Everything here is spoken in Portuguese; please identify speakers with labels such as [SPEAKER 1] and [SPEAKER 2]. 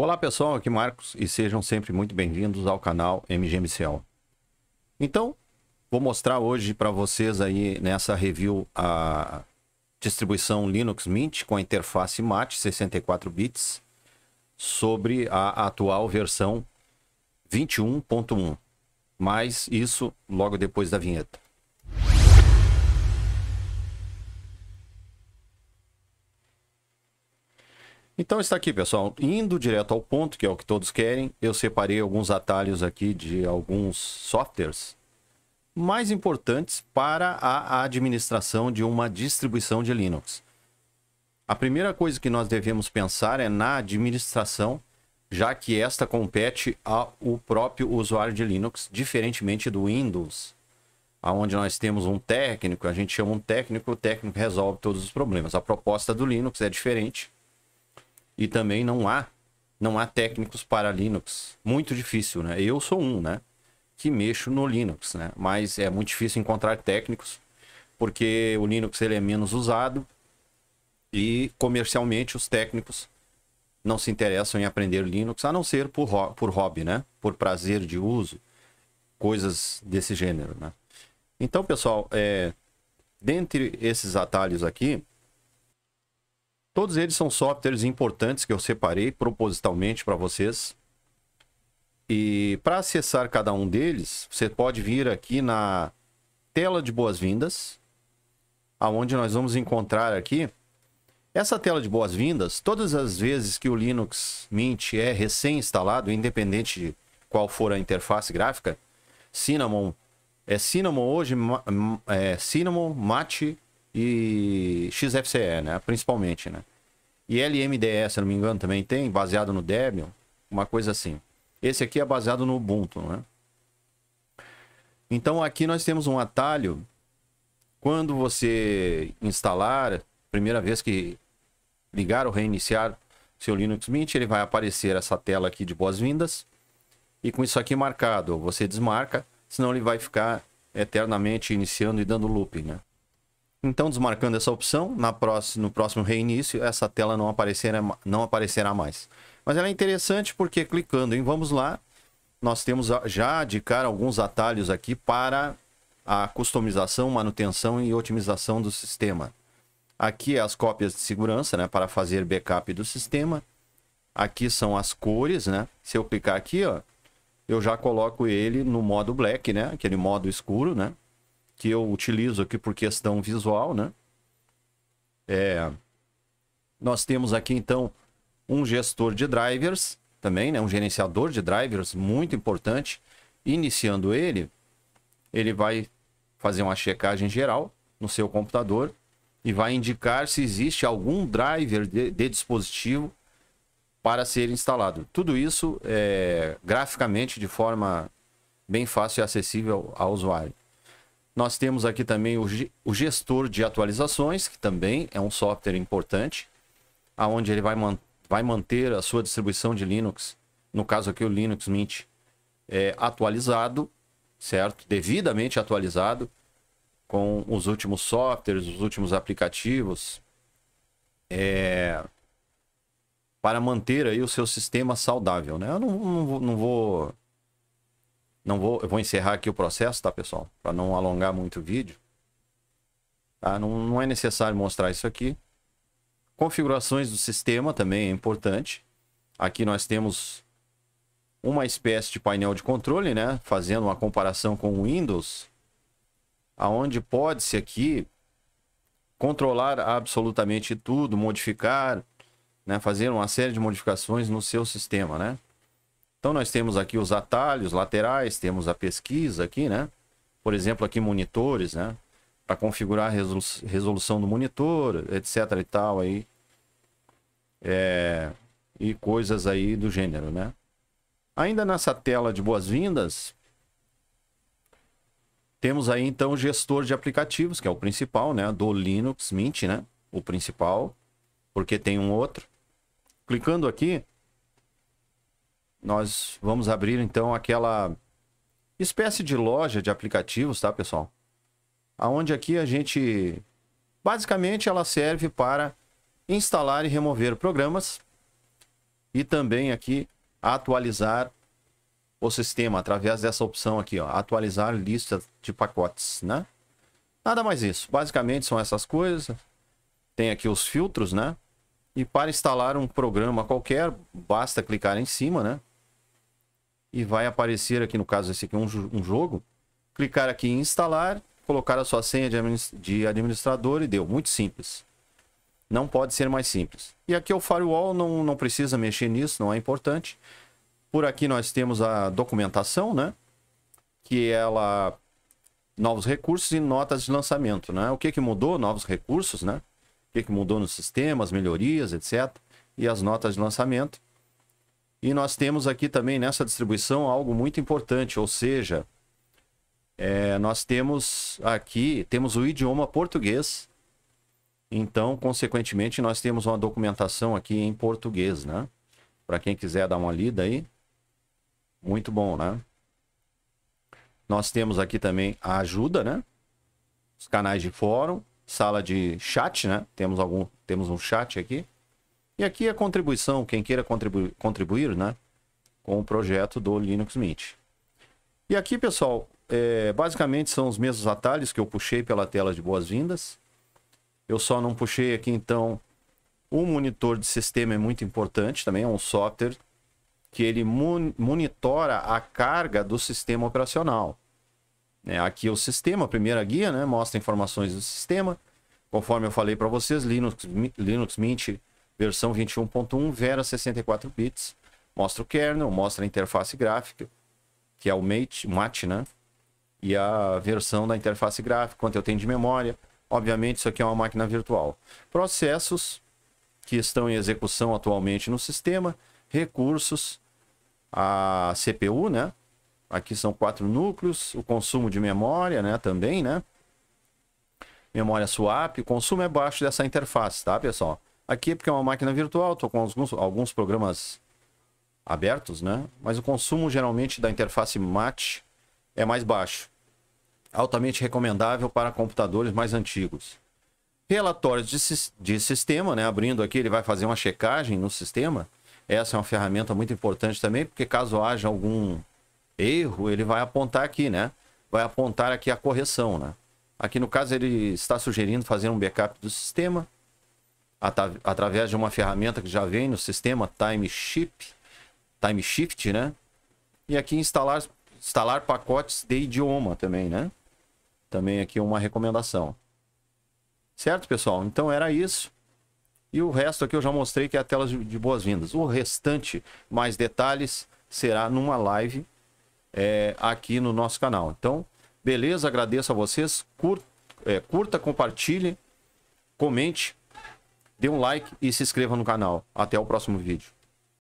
[SPEAKER 1] Olá pessoal, aqui é Marcos e sejam sempre muito bem-vindos ao canal MGMCL. Então, vou mostrar hoje para vocês aí nessa review a distribuição Linux Mint com a interface MAT 64 bits sobre a atual versão 21.1. Mas isso logo depois da vinheta. Então está aqui, pessoal. Indo direto ao ponto, que é o que todos querem, eu separei alguns atalhos aqui de alguns softwares mais importantes para a administração de uma distribuição de Linux. A primeira coisa que nós devemos pensar é na administração, já que esta compete ao próprio usuário de Linux, diferentemente do Windows, aonde nós temos um técnico, a gente chama um técnico, o técnico resolve todos os problemas. A proposta do Linux é diferente e também não há, não há técnicos para Linux. Muito difícil, né? Eu sou um, né? Que mexo no Linux, né? Mas é muito difícil encontrar técnicos, porque o Linux ele é menos usado e comercialmente os técnicos não se interessam em aprender Linux, a não ser por, por hobby, né? Por prazer de uso, coisas desse gênero, né? Então, pessoal, é, dentre esses atalhos aqui, Todos eles são softwares importantes que eu separei propositalmente para vocês. E para acessar cada um deles, você pode vir aqui na tela de boas-vindas, aonde nós vamos encontrar aqui essa tela de boas-vindas. Todas as vezes que o Linux Mint é recém-instalado, independente de qual for a interface gráfica, Cinnamon é Cinnamon hoje, é Cinnamon, Mate, e XFCE, né? Principalmente, né? E lmds se não me engano, também tem, baseado no Debian, uma coisa assim. Esse aqui é baseado no Ubuntu, né? Então aqui nós temos um atalho. Quando você instalar, primeira vez que ligar ou reiniciar seu Linux Mint, ele vai aparecer essa tela aqui de boas-vindas. E com isso aqui marcado, você desmarca, senão ele vai ficar eternamente iniciando e dando loop, né? Então, desmarcando essa opção, na próxima, no próximo reinício, essa tela não aparecerá, não aparecerá mais. Mas ela é interessante porque clicando em Vamos Lá, nós temos já de cara alguns atalhos aqui para a customização, manutenção e otimização do sistema. Aqui é as cópias de segurança, né, para fazer backup do sistema. Aqui são as cores, né? Se eu clicar aqui, ó, eu já coloco ele no modo black, né? Aquele modo escuro, né? que eu utilizo aqui por questão visual, né? É, nós temos aqui então um gestor de drivers também, né? Um gerenciador de drivers muito importante. Iniciando ele, ele vai fazer uma checagem geral no seu computador e vai indicar se existe algum driver de, de dispositivo para ser instalado. Tudo isso é, graficamente de forma bem fácil e acessível ao usuário. Nós temos aqui também o, o gestor de atualizações, que também é um software importante, aonde ele vai, man vai manter a sua distribuição de Linux, no caso aqui o Linux Mint, é, atualizado, certo? Devidamente atualizado, com os últimos softwares, os últimos aplicativos, é, para manter aí o seu sistema saudável, né? Eu não, não, não vou não vou, eu vou encerrar aqui o processo, tá, pessoal? Para não alongar muito o vídeo. Tá? Não, não é necessário mostrar isso aqui. Configurações do sistema também é importante. Aqui nós temos uma espécie de painel de controle, né? Fazendo uma comparação com o Windows, aonde pode-se aqui controlar absolutamente tudo, modificar, né? Fazer uma série de modificações no seu sistema, né? Então nós temos aqui os atalhos laterais, temos a pesquisa aqui, né? Por exemplo, aqui monitores, né? Para configurar a resolução do monitor, etc e tal aí. É... E coisas aí do gênero, né? Ainda nessa tela de boas-vindas, temos aí então o gestor de aplicativos, que é o principal, né? Do Linux Mint, né? O principal, porque tem um outro. Clicando aqui, nós vamos abrir então aquela espécie de loja de aplicativos, tá, pessoal? Aonde aqui a gente basicamente ela serve para instalar e remover programas e também aqui atualizar o sistema através dessa opção aqui, ó, atualizar lista de pacotes, né? Nada mais isso. Basicamente são essas coisas. Tem aqui os filtros, né? E para instalar um programa qualquer, basta clicar em cima, né? e vai aparecer aqui, no caso esse aqui é um, um jogo, clicar aqui em instalar, colocar a sua senha de administrador e deu, muito simples. Não pode ser mais simples. E aqui é o firewall, não, não precisa mexer nisso, não é importante. Por aqui nós temos a documentação, né? Que ela... Novos recursos e notas de lançamento, né? O que que mudou? Novos recursos, né? O que que mudou nos sistemas, melhorias, etc. E as notas de lançamento. E nós temos aqui também nessa distribuição algo muito importante, ou seja, é, nós temos aqui, temos o idioma português, então, consequentemente, nós temos uma documentação aqui em português, né? Para quem quiser dar uma lida aí, muito bom, né? Nós temos aqui também a ajuda, né? Os canais de fórum, sala de chat, né? Temos algum, temos um chat aqui. E aqui a é contribuição, quem queira contribuir, contribuir né, com o projeto do Linux Mint. E aqui, pessoal, é, basicamente são os mesmos atalhos que eu puxei pela tela de boas-vindas. Eu só não puxei aqui, então, o monitor de sistema é muito importante também, é um software que ele monitora a carga do sistema operacional. É, aqui o sistema, a primeira guia, né, mostra informações do sistema. Conforme eu falei para vocês, Linux, Linux Mint versão 21.1 Vera 64 bits. Mostra o kernel, mostra a interface gráfica, que é o Mate, Mate, né? E a versão da interface gráfica, quanto eu tenho de memória. Obviamente, isso aqui é uma máquina virtual. Processos que estão em execução atualmente no sistema, recursos, a CPU, né? Aqui são quatro núcleos, o consumo de memória, né, também, né? Memória swap, o consumo é baixo dessa interface, tá, pessoal? Aqui, é porque é uma máquina virtual, estou com alguns, alguns programas abertos, né? Mas o consumo geralmente da interface mate é mais baixo. Altamente recomendável para computadores mais antigos. Relatórios de, de sistema, né? Abrindo aqui, ele vai fazer uma checagem no sistema. Essa é uma ferramenta muito importante também, porque caso haja algum erro, ele vai apontar aqui, né? Vai apontar aqui a correção, né? Aqui no caso ele está sugerindo fazer um backup do sistema, através de uma ferramenta que já vem no sistema Time Shift, Time Shift, né? E aqui instalar, instalar pacotes de idioma também, né? Também aqui uma recomendação. Certo, pessoal? Então era isso. E o resto aqui eu já mostrei que é a tela de boas-vindas. O restante, mais detalhes, será numa live é, aqui no nosso canal. Então, beleza? Agradeço a vocês. é, curta compartilhe, comente dê um like e se inscreva no canal. Até o próximo vídeo.